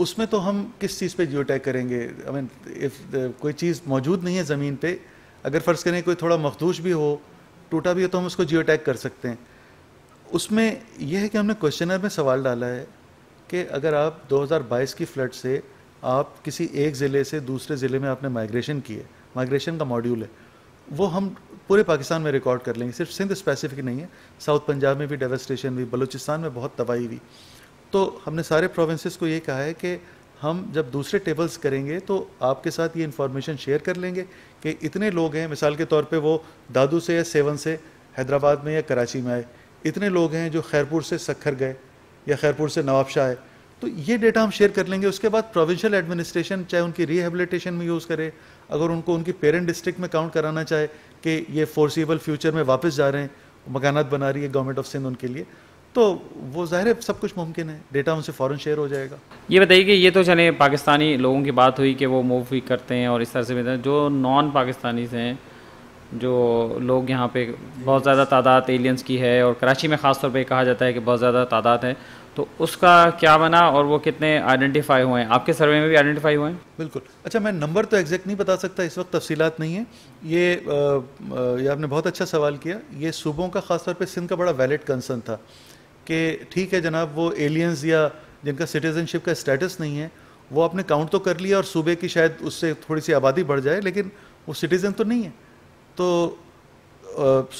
उसमें तो हम किस चीज़ पे जियो टैग करेंगे आई मीन इफ कोई चीज़ मौजूद नहीं है ज़मीन पे अगर फ़र्ज़ करें कोई थोड़ा मखदूश भी हो टूटा भी हो तो हम उसको जियो टैग कर सकते हैं उसमें यह है कि हमने क्वेश्चनर में सवाल डाला है कि अगर आप 2022 की फ्लड से आप किसी एक ज़िले से दूसरे ज़िले में आपने माइग्रेशन की है माइग्रेशन का मॉड्यूल है वो हम पूरे पाकिस्तान में रिकॉर्ड कर लेंगे सिर्फ सिंध स्पेसिफिक नहीं है साउथ पंजाब में भी डेवेस्टेशन हुई बलूचिस्तान में बहुत तबाही हुई तो हमने सारे प्रोविंसेस को ये कहा है कि हम जब दूसरे टेबल्स करेंगे तो आपके साथ ये इन्फॉर्मेशन शेयर कर लेंगे कि इतने लोग हैं मिसाल के तौर पे वो दादू से या सेवन से हैदराबाद में या कराची में आए इतने लोग हैं जो खैरपुर से सखर गए या खैरपुर से नवाबशाह आए तो ये डेटा हम शेयर कर लेंगे उसके बाद प्रोविंशियल एडमिनिस्ट्रेशन चाहे उनकी रिहेबिलिटेशन में यूज़ करे अगर उनको उनकी पेरेंट डिस्ट्रिक्ट में काउंट कराना चाहे कि ये फोर्सीबल फ्यूचर में वापस जा रहे हैं मकान बना रही है गवर्नमेंट ऑफ सिंध उनके लिए तो वो ज़ाहिर है सब कुछ मुमकिन है डेटा उनसे फ़ौर शेयर हो जाएगा ये बताइए कि ये तो चले पाकिस्तानी लोगों की बात हुई कि वो मूव भी करते हैं और इस तरह से जो नॉन पाकिस्तानी हैं जो लोग यहाँ पे बहुत ज़्यादा तादाद एलियंस की है और कराची में ख़ास तौर पे कहा जाता है कि बहुत ज़्यादा तादाद है तो उसका क्या बना और वो कितने आइडेंटिफाई हुए हैं आपके सर्वे में भी आइडेंटिफाई हुए हैं बिल्कुल अच्छा मैं नंबर तो एग्जैक्ट नहीं बता सकता इस वक्त तफसीलात नहीं है ये ये आपने बहुत अच्छा सवाल किया ये सूबों का ख़ासतौर पर सिंध का बड़ा वैलिड कंसर्न था कि ठीक है जनाब वो एलियंस या जिनका सिटीजनशिप का स्टेटस नहीं है वो आपने काउंट तो कर लिया और सूबे की शायद उससे थोड़ी सी आबादी बढ़ जाए लेकिन वो सिटीज़न तो नहीं है तो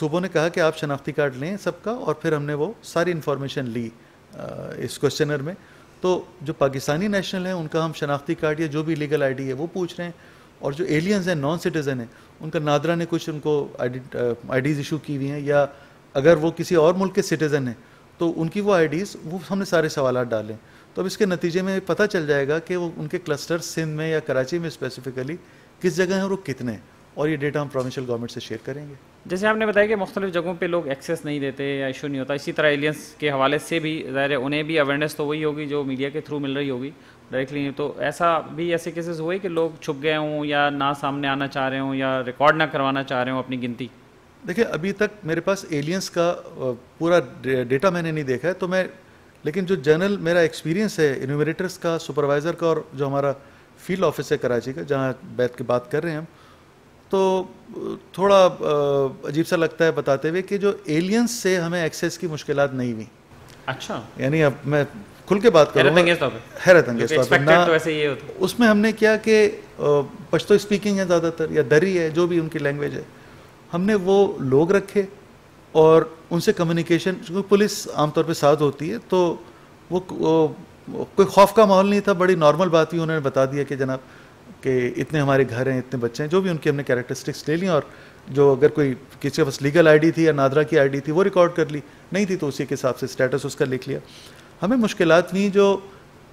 सूबों ने कहा कि आप शनाख्ती कार्ड लें सबका और फिर हमने वो सारी इन्फॉर्मेशन ली इस क्वेश्चनर में तो जो पाकिस्तानी नेशनल हैं उनका हम शनाख्ती कार्ड या जो भी लीगल आईडी है वो पूछ रहे हैं और जो एलियंस हैं नॉन सिटीज़न हैं उनका नादरा ने कुछ उनको आईडीज़ इशू की हुई हैं या अगर वो किसी और मुल्क के सिटीज़न हैं तो उनकी वो आईडीज़ वो हमने सारे सवाल डालें तो अब इसके नतीजे में पता चल जाएगा कि वो उनके क्लस्टर सिंध में या कराची में स्पेसिफिकली किस जगह हैं और वो कितने हैं और ये डेटा हम प्रोविंशियल गवर्नमेंट से शेयर करेंगे जैसे आपने बताया कि मुख्तलि जगहों पे लोग एक्सेस नहीं देते या इशू नहीं होता इसी तरह एलियंस के हवाले से भी ज़ाहिर उन्हें भी अवेयरनेस तो वही होगी जो मीडिया के थ्रू मिल रही होगी डायरेक्टली तो ऐसा भी ऐसे केसेस हुए कि लोग छुप गए हों या ना सामने आना चाह रहे हों या रिकॉर्ड ना करवाना चाह रहे हों अपनी गिनती देखिए अभी तक मेरे पास एलियंस का पूरा डेटा मैंने नहीं देखा है तो मैं लेकिन जो जनरल मेरा एक्सपीरियंस है इन्यूमरेटर्स का सुपरवाइज़र का और जो हमारा फील्ड ऑफिस है कराची का जहाँ बैठ के बात कर रहे हैं हम तो थोड़ा अजीब सा लगता है बताते हुए कि जो एलियंस से हमें एक्सेस की मुश्किल नहीं हुई अच्छा यानी अब मैं खुल के बात करूँगा हैरत अंगेज तो उसमें हमने क्या कि पश्तो स्पीकिंग है ज़्यादातर या दरी है जो भी उनकी लैंग्वेज है हमने वो लोग रखे और उनसे कम्युनिकेशन क्योंकि पुलिस आमतौर पर साथ होती है तो वो, वो कोई खौफ का माहौल नहीं था बड़ी नॉर्मल बात ही उन्होंने बता दिया कि जनाब कि इतने हमारे घर हैं इतने बच्चे हैं जो भी उनकी हमने कैरेक्टरिस्टिक्स ले ली और जो अगर कोई किसी के पास लीगल आईडी थी या नादरा की आईडी थी वो रिकॉर्ड कर ली नहीं थी तो उसी के हिसाब से स्टेटस उसका लिख लिया हमें मुश्किल हुई जो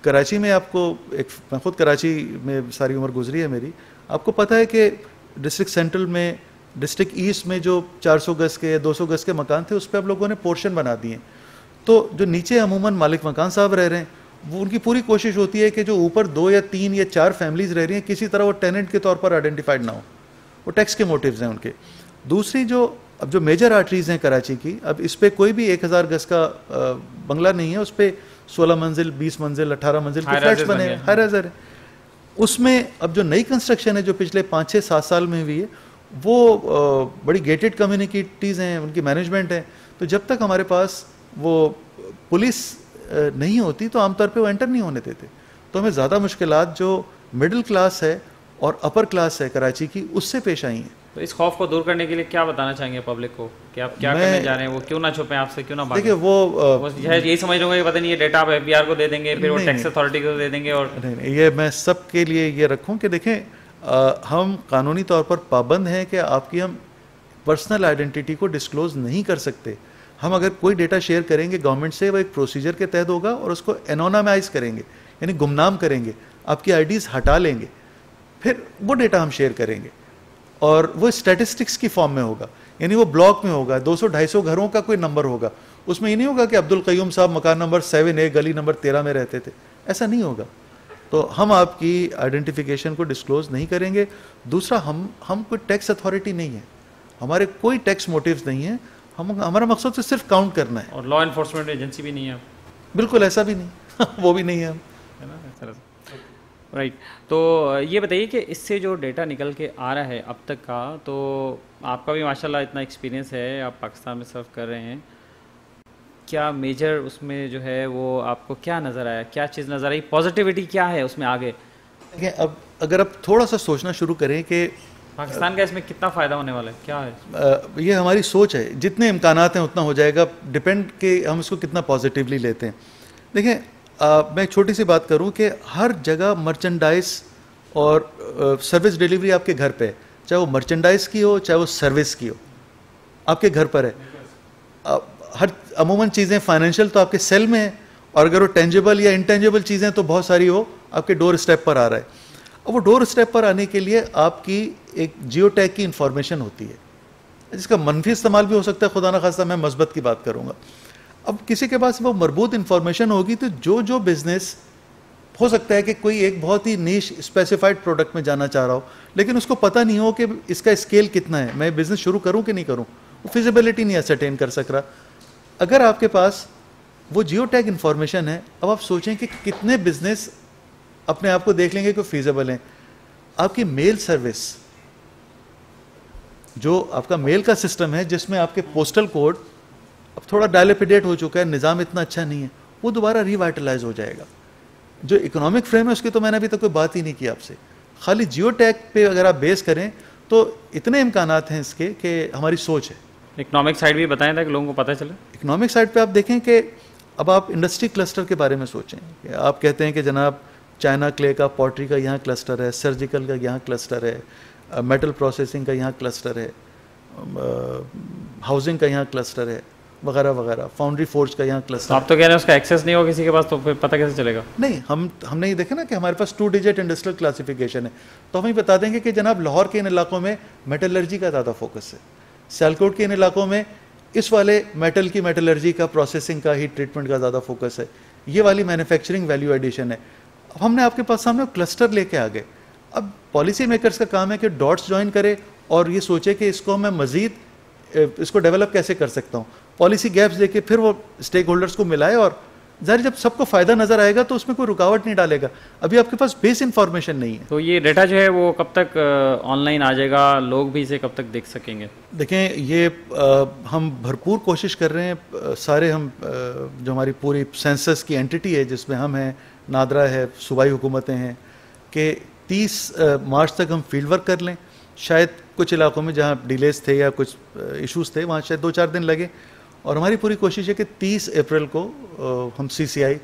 कराची में आपको एक मैं ख़ुद कराची में सारी उम्र गुजरी है मेरी आपको पता है कि डिस्ट्रिक्ट सेंट्रल में डिस्ट्रिक्ट ईस्ट में जो 400 गज के 200 गज के मकान थे उस पर आप लोगों ने पोर्शन बना दिए तो जो नीचे अमूमन मालिक मकान साहब रह रहे हैं वो उनकी पूरी कोशिश होती है कि जो ऊपर दो या तीन या चार फैमिलीज रह रही हैं किसी तरह वो टेनेंट के तौर पर आइडेंटिफाइड ना हो वो टैक्स के मोटिव्स हैं उनके दूसरी जो अब जो मेजर आर्टरीज़ हैं कराची की अब इस पर कोई भी एक हज़ार गज़ का बंगला नहीं है उस पर सोलह मंजिल बीस मंजिल अठारह मंजिल के फ्लैट्स बने हर हज़ार है उसमें अब जो नई कंस्ट्रक्शन है जो पिछले पाँच छः सात साल में हुई है वो बड़ी गेटेड कम्युनिटीज़ हैं उनकी मैनेजमेंट है तो जब तक हमारे पास वो पुलिस नहीं होती तो आमतौर पे वो एंटर नहीं होने देते तो हमें ज़्यादा मुश्किल जो मिडिल क्लास है और अपर क्लास है कराची की उससे पेश आई हैं तो इस खौफ को दूर करने के लिए क्या बताना चाहेंगे पब्लिक को कि आप क्या करने जा रहे हैं वो क्यों ना छुपे आपसे क्यों ना देखिए वो, वो यही समझ लूंगा पता नहीं ये डेटा आप एफ को दे देंगे फिर वो टैक्स अथॉरिटी को दे देंगे और नहीं ये मैं सबके लिए ये रखूँ कि देखें हम कानूनी तौर पर पाबंद हैं कि आपकी हम पर्सनल आइडेंटिटी को डिस्क्लोज नहीं कर सकते हम अगर कोई डेटा शेयर करेंगे गवर्नमेंट से वह एक प्रोसीजर के तहत होगा और उसको एनोनामाइज करेंगे यानी गुमनाम करेंगे आपकी आईडीज हटा लेंगे फिर वो डेटा हम शेयर करेंगे और वो स्टैटिस्टिक्स की फॉर्म में होगा यानी वो ब्लॉक में होगा 200-250 घरों का कोई नंबर होगा उसमें ये नहीं होगा कि अब्दुल कयूम साहब मकान नंबर सेवन ए गली नंबर तेरह में रहते थे ऐसा नहीं होगा तो हम आपकी आइडेंटिफिकेशन को डिस्क्लोज नहीं करेंगे दूसरा हम हम कोई टैक्स अथॉरिटी नहीं है हमारे कोई टैक्स मोटिव नहीं है हम हमारा मकसद से तो सिर्फ काउंट करना है और लॉ इन्फोर्समेंट एजेंसी भी नहीं है बिल्कुल ऐसा भी नहीं वो भी नहीं है हम है ना राइट right. तो ये बताइए कि इससे जो डेटा निकल के आ रहा है अब तक का तो आपका भी माशाल्लाह इतना एक्सपीरियंस है आप पाकिस्तान में सर्व कर रहे हैं क्या मेजर उसमें जो है वो आपको क्या नज़र आया क्या चीज़ नज़र आई पॉजिटिविटी क्या है उसमें आगे देखिए अब अगर आप थोड़ा सा सोचना शुरू करें कि पाकिस्तान का इसमें कितना फ़ायदा होने वाला है क्या है ये हमारी सोच है जितने इम्कान हैं उतना हो जाएगा डिपेंड कि हम इसको कितना पॉजिटिवली लेते हैं देखें मैं छोटी सी बात करूं कि हर जगह मर्चेंडाइज और सर्विस डिलीवरी आपके घर पे चाहे वो मर्चेंडाइज की हो चाहे वो सर्विस की हो आपके घर पर है आ, हर अमूमन चीज़ें फाइनेंशियल तो आपके सेल में है और अगर वो टेंजेबल या इंटेंजेबल चीज़ें तो बहुत सारी वो आपके डोर स्टेप पर आ रहा है अब वो डोर स्टेप पर आने के लिए आपकी एक जियो की इंफॉर्मेशन होती है जिसका मनफी इस्तेमाल भी हो सकता है खुदा न खासा मैं मस्बत की बात करूँगा अब किसी के पास वो मरबूत इंफॉर्मेशन होगी तो जो जो बिज़नेस हो सकता है कि कोई एक बहुत ही नीच स्पेसिफाइड प्रोडक्ट में जाना चाह रहा हो लेकिन उसको पता नहीं हो कि इसका स्केल कितना है मैं बिज़नेस शुरू करूँ कि नहीं करूँ वो फिजिबिलिटी नहीं असरटेन कर सक रहा अगर आपके पास वो जियो टैग इन्फॉर्मेशन है अब आप सोचें कि कितने बिज़नेस अपने आप को देख लेंगे कि फिजिबल हैं आपकी मेल सर्विस जो आपका मेल का सिस्टम है जिसमें आपके पोस्टल कोड अब थोड़ा डायलिपिडेट हो चुका है निज़ाम इतना अच्छा नहीं है वो दोबारा रिवाइटलाइज हो जाएगा जो इकोनॉमिक फ्रेम है उसकी तो मैंने अभी तक तो कोई बात ही नहीं की आपसे खाली जियो टैग पे अगर आप बेस करें तो इतने इम्कान हैं इसके कि हमारी सोच है इकोनॉमिक साइड भी बताएं ताकि लोगों को पता चले इकोनॉमिक साइड पे आप देखें कि अब आप इंडस्ट्री क्लस्टर के बारे में सोचें आप कहते हैं कि जनाब चाइना क्ले का पॉटरी का यहाँ क्लस्टर है सर्जिकल का यहाँ क्लस्टर है मेटल प्रोसेसिंग का यहाँ क्लस्टर है हाउसिंग का यहाँ क्लस्टर है वगैरह वगैरह फाउंड्री फोर्स का यहाँ क्लस्टर आप तो कह रहे हैं उसका एक्सेस नहीं हो किसी के पास तो फिर पता कैसे चलेगा नहीं हम हमने ये देखा ना कि हमारे पास टू डिजिट इंडस्ट्रियल क्लासिफिकेशन है तो हम ये बता देंगे कि जनाब लाहौर के इन इलाकों में मेटलर्जी का ज़्यादा फोकस है सियालकोट के इन इलाकों में इस वाले मेटल की मेटलर्जी का प्रोसेसिंग का ही ट्रीटमेंट का ज़्यादा फोकस है ये वाली मैन्युफैक्चरिंग वैल्यू एडिशन है हमने आपके पास सामने क्लस्टर लेके आ गए अब पॉलिसी मेकर्स का काम है कि डॉट्स ज्वाइन करे और ये सोचे कि इसको मैं मज़ीद इसको डेवलप कैसे कर सकता हूँ पॉलिसी गैप्स देके फिर वो स्टेक होल्डर्स को मिलाए और जाहिर जब सबको फायदा नजर आएगा तो उसमें कोई रुकावट नहीं डालेगा अभी आपके पास बेस इन्फॉर्मेशन नहीं है तो ये डेटा जो है वो कब तक ऑनलाइन आ जाएगा लोग भी इसे कब तक देख सकेंगे देखें ये आ, हम भरपूर कोशिश कर रहे हैं सारे हम आ, जो हमारी पूरी सेंसस की एंटिटी है जिसमें हम हैं नादरा है सूबाई हुकूमतें हैं कि तीस मार्च तक हम फील्ड वर्क कर लें शायद कुछ इलाकों में जहाँ डिलेज थे या कुछ इश्यूज थे वहाँ शायद दो चार दिन लगे और हमारी पूरी कोशिश है कि 30 अप्रैल को हम सीसीआई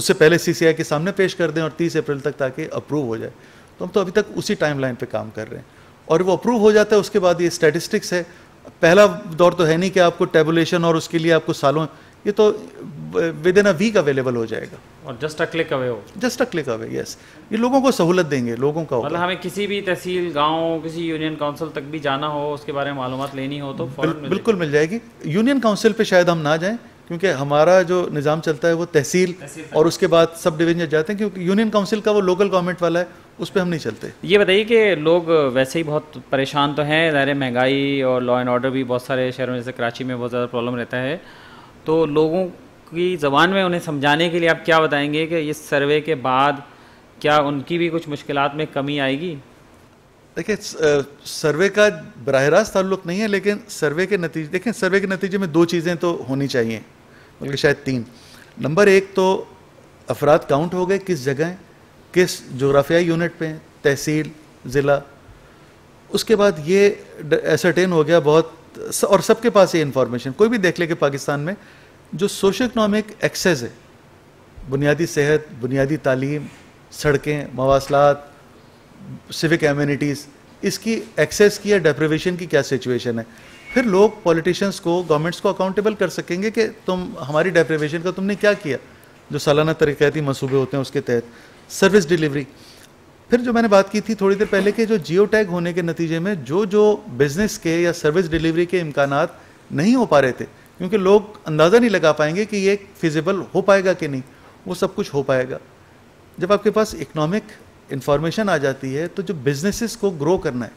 उससे पहले सीसीआई के सामने पेश कर दें और 30 अप्रैल तक ताकि अप्रूव हो जाए तो हम तो अभी तक उसी टाइमलाइन पे काम कर रहे हैं और वो अप्रूव हो जाता है उसके बाद ये स्टैटिस्टिक्स है पहला दौर तो है नहीं कि आपको टेबुलेशन और उसके लिए आपको सालों ये तो within a week available हो जाएगा और जस्ट अ क्लिक अवे हो just a click away yes ये लोगों को सहूलत देंगे लोगों का मतलब हमें किसी भी तहसील गांव किसी यूनियन काउंसिल तक भी जाना हो उसके बारे में मालूम लेनी हो तो बिल, मिल बिल्कुल मिल जाएगी यूनियन काउंसिल पे शायद हम ना जाएं क्योंकि हमारा जो निज़ाम चलता है वो तहसील, तहसील और उसके बाद सब डिवीजन जाते हैं क्योंकि यूनियन काउंसिल का वो लोकल गवर्नमेंट वाला है उस पर हम नहीं चलते ये बताइए कि लोग वैसे ही बहुत परेशान तो हैं ज़ाहिर महंगाई और लॉ एंड ऑर्डर भी बहुत सारे शहरों में जैसे कराची में बहुत ज़्यादा प्रॉब्लम रहता है तो लोगों की ज़बान में उन्हें समझाने के लिए आप क्या बताएंगे कि इस सर्वे के बाद क्या उनकी भी कुछ मुश्किल में कमी आएगी देखिए सर्वे का बरह रास्त ताल्लुक नहीं है लेकिन सर्वे के नतीजे देखें सर्वे के नतीजे में दो चीज़ें तो होनी चाहिए बल्कि शायद तीन नंबर एक तो अफराद काउंट हो गए किस जगह किस जोग्राफियाई यूनिट पे तहसील ज़िला उसके बाद ये एसरटेन हो गया बहुत और सबके पास ये इंफॉर्मेशन कोई भी देख ले कि पाकिस्तान में जो सोशो इकनॉमिक एक्सेस है बुनियादी सेहत बुनियादी तालीम सड़कें मवासलात सिविक एम्यूनिटीज़ इसकी एक्सेस की या डेप्रिवेशन की क्या सिचुएशन है फिर लोग पॉलिटिशियंस को गवर्नमेंट्स को अकाउंटेबल कर सकेंगे कि तुम हमारी डेप्रिवेशन का तुमने क्या किया जो सालाना तरीक़ाती मनसूबे होते हैं उसके तहत सर्विस डिलीवरी फिर जो मैंने बात की थी थोड़ी देर पहले कि जो जियो टैग होने के नतीजे में जो जो बिजनेस के या सर्विस डिलीवरी के इम्कान नहीं हो पा रहे थे क्योंकि लोग अंदाज़ा नहीं लगा पाएंगे कि ये फिजिबल हो पाएगा कि नहीं वो सब कुछ हो पाएगा जब आपके पास इकनॉमिक इन्फॉर्मेशन आ जाती है तो जो बिजनेसेस को ग्रो करना है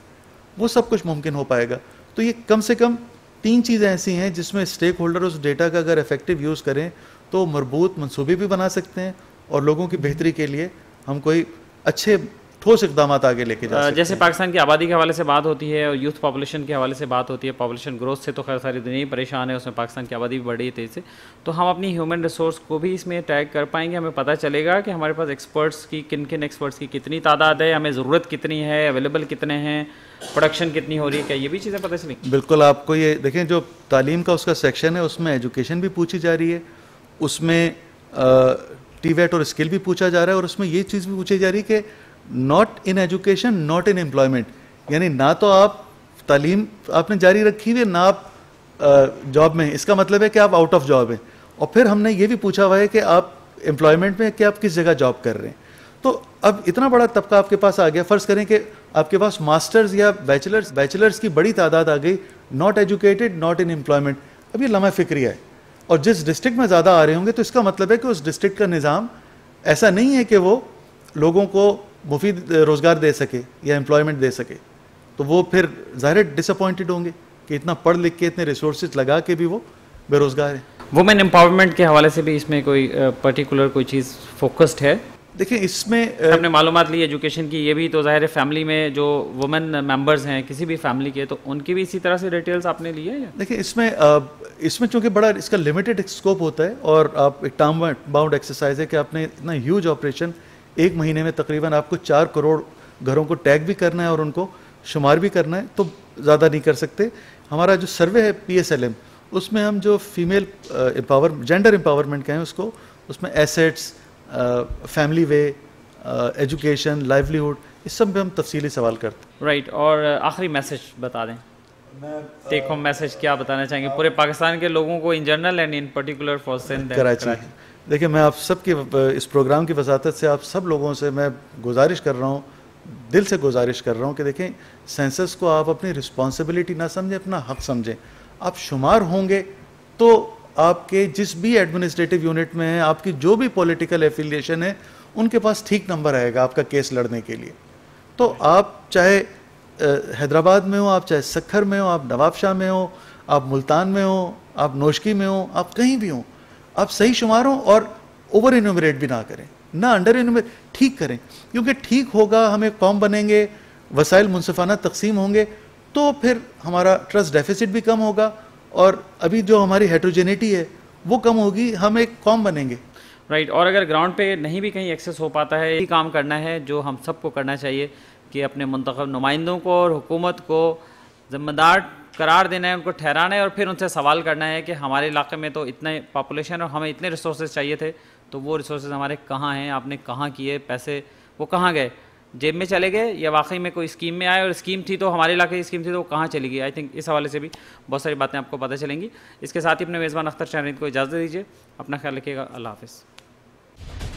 वो सब कुछ मुमकिन हो पाएगा तो ये कम से कम तीन चीज़ें ऐसी हैं जिसमें स्टेक होल्डर उस डेटा का अगर इफेक्टिव यूज़ करें तो मरबूत मनसूबे भी बना सकते हैं और लोगों की बेहतरी के लिए हम कोई अच्छे ठोस इकदाम आगे लेके जा सकते जैसे पाकिस्तान की आबादी के हवाले से बात होती है और यूथ पॉपुलेशन के हवाले से बात होती है पॉपुलेशन ग्रोथ से तो खैर सारी दुनिया ही परेशान है उसमें पाकिस्तान की आबादी भी बढ़ी है तेज़ से तो हम अपनी ह्यूमन रिसोर्स को भी इसमें टैग कर पाएंगे हमें पता चलेगा कि हमारे पास एक्सपर्ट्स की किन किन एक्सपर्ट्स की कितनी तादाद है हमें ज़रूरत कितनी है अवेलेबल कितने हैं प्रोडक्शन कितनी हो रही है क्या ये भी चीज़ें पता चली बिल्कुल आपको ये देखें जो तालीम का उसका सेक्शन है उसमें एजुकेशन भी पूछी जा रही है उसमें टी वेट और स्किल भी पूछा जा रहा है और उसमें ये चीज़ भी पूछी जा रही है कि not in education not in employment यानी ना तो आप तालीम आपने जारी रखी हुई है ना आप जॉब में इसका मतलब है कि आप आउट ऑफ जॉब हैं और फिर हमने ये भी पूछा हुआ है कि आप एम्प्लॉयमेंट में कि आप किस जगह जॉब कर रहे हैं तो अब इतना बड़ा तबका आपके पास आ गया फ़र्ज़ करें कि आपके पास मास्टर्स या बैचलर्स बैचलर्स की बड़ी तादाद आ गई not educated not in employment अब ये लम्हा फिक्रिया है और जिस डिस्ट्रिक्ट में ज़्यादा आ रहे होंगे तो इसका मतलब है कि उस डिस्ट्रिक्ट का निज़ाम ऐसा नहीं है कि वो लोगों को मुफीद रोज़गार दे सके या एम्प्लॉयमेंट दे सके तो वो फिर ज़ाहिर डिसअपॉइंटेड होंगे कि इतना पढ़ लिख के इतने रिसोर्स लगा के भी वो बेरोज़गार है वुमेन एम्पावरमेंट के हवाले से भी इसमें कोई पर्टिकुलर कोई चीज़ फोकस्ड है देखिए इसमें हमने मालूम ली एजुकेशन की ये भी तो ज़ाहिर फैमिली में जो वुमेन मेंबर्स हैं किसी भी फैमिली के तो उनकी भी इसी तरह से डिटेल्स आपने लिए हैं देखिए इसमें इसमें चूंकि बड़ा इसका लिमिटेड स्कोप होता है और आप एक टर्म बाउंड एक्सरसाइज है कि आपने इतना ह्यूज ऑपरेशन एक महीने में तकरीबन आपको चार करोड़ घरों को टैग भी करना है और उनको शुमार भी करना है तो ज़्यादा नहीं कर सकते हमारा जो सर्वे है पी उसमें हम जो फीमेल एम्पावर जेंडर एम्पावरमेंट कहें उसको उसमें एसेट्स फैमिली वे एजुकेशन लाइवलीहुड इस सब पे हम तफसीली सवाल करते हैं राइट right, और uh, आखिरी मैसेज बता दें टेक मैसेज क्या बताना चाहेंगे पूरे पाकिस्तान के लोगों को in general and in particular for Sindh Karachi देखिए मैं आप सबके इस प्रोग्राम की वजाहत से आप सब लोगों से मैं गुजारिश कर रहा हूँ दिल से गुजारिश कर रहा हूँ कि देखें सेंसस को आप अपनी रिस्पॉन्सिबिलिटी ना समझें अपना हक समझें आप शुमार होंगे तो आपके जिस भी एडमिनिस्ट्रेटिव यूनिट में है आपकी जो भी पॉलिटिकल एफिलिएशन है उनके पास ठीक नंबर आएगा आपका केस लड़ने के लिए तो आप चाहे हैदराबाद में हो आप चाहे सखर में हो आप नवाबशाह में हो आप मुल्तान में हो आप नोशकी में हो आप कहीं भी हों आप सही शुमार हो और ओवर इन्यूमरेट भी ना करें ना अंडर इन्यूमरेट ठीक करें क्योंकि ठीक होगा हम एक बनेंगे वसाइल मुनफाना तकसीम होंगे तो फिर हमारा ट्रस्ट डेफिसिट भी कम होगा और अभी जो हमारी हेट्रोजेनिटी है वो कम होगी हम एक कॉम बनेंगे राइट right, और अगर ग्राउंड पे नहीं भी कहीं एक्सेस हो पाता है यही काम करना है जो हम सबको करना चाहिए कि अपने मंतखब नुमाइंदों को और हुकूमत को ज़िम्मेदार करार देना है उनको ठहराना है और फिर उनसे सवाल करना है कि हमारे इलाके में तो इतने पॉपुलेशन और हमें इतने रिसोर्सेज चाहिए थे तो वो रिसोर्सेज हमारे कहाँ हैं आपने कहाँ किए पैसे वो कहाँ गए जेब में चले गए या वाकई में कोई स्कीम में आए और स्कीम थी तो हमारे इलाके की स्कीम थी तो वो कहाँ चली गई आई थिंक इस हवाले से भी बहुत सारी बातें आपको पता चलेंगी इसके साथ ही अपने मेज़बान अख्तर शहरीद को इजाज़त दीजिए अपना ख्याल रखिएगा अल्लाह हाफिज़